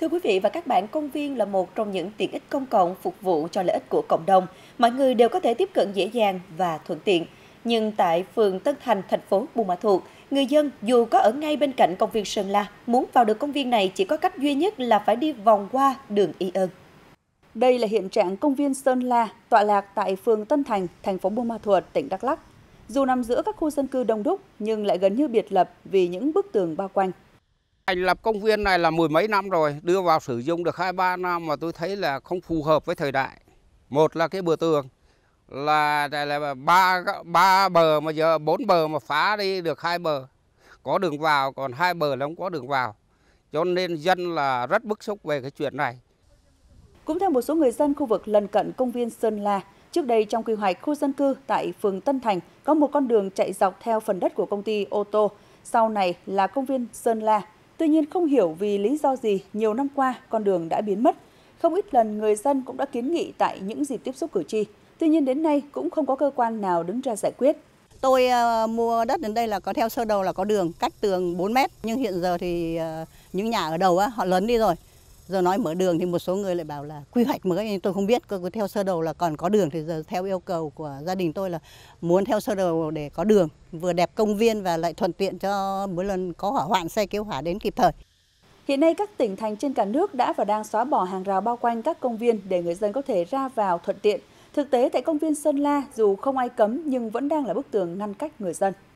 Thưa quý vị và các bạn, công viên là một trong những tiện ích công cộng phục vụ cho lợi ích của cộng đồng. Mọi người đều có thể tiếp cận dễ dàng và thuận tiện. Nhưng tại phường Tân Thành, thành phố Buôn Ma Thuột, người dân dù có ở ngay bên cạnh công viên Sơn La, muốn vào được công viên này chỉ có cách duy nhất là phải đi vòng qua đường Y ơn. Đây là hiện trạng công viên Sơn La, tọa lạc tại phường Tân Thành, thành phố Buôn Ma Thuột, tỉnh Đắk Lắk. Dù nằm giữa các khu dân cư đông đúc nhưng lại gần như biệt lập vì những bức tường bao quanh. Anh lập công viên này là mười mấy năm rồi, đưa vào sử dụng được 2-3 năm mà tôi thấy là không phù hợp với thời đại. Một là cái bờ tường là là ba ba bờ mà giờ bốn bờ mà phá đi được hai bờ có đường vào còn hai bờ là không có đường vào cho nên dân là rất bức xúc về cái chuyện này cũng theo một số người dân khu vực lân cận công viên Sơn La trước đây trong quy hoạch khu dân cư tại phường Tân Thành có một con đường chạy dọc theo phần đất của công ty ô tô sau này là công viên Sơn La Tuy nhiên không hiểu vì lý do gì nhiều năm qua con đường đã biến mất. Không ít lần người dân cũng đã kiến nghị tại những dịp tiếp xúc cử tri. Tuy nhiên đến nay cũng không có cơ quan nào đứng ra giải quyết. Tôi uh, mua đất đến đây là có theo sơ đồ là có đường cách tường 4 mét nhưng hiện giờ thì uh, những nhà ở đầu á, họ lớn đi rồi. Giờ nói mở đường thì một số người lại bảo là quy hoạch mới nhưng tôi không biết. Cứ theo sơ đồ là còn có đường thì giờ theo yêu cầu của gia đình tôi là muốn theo sơ đồ để có đường, vừa đẹp công viên và lại thuận tiện cho mỗi lần có hỏa hoạn xe cứu hỏa đến kịp thời. Hiện nay các tỉnh thành trên cả nước đã và đang xóa bỏ hàng rào bao quanh các công viên để người dân có thể ra vào thuận tiện. Thực tế tại công viên Sơn La dù không ai cấm nhưng vẫn đang là bức tường ngăn cách người dân.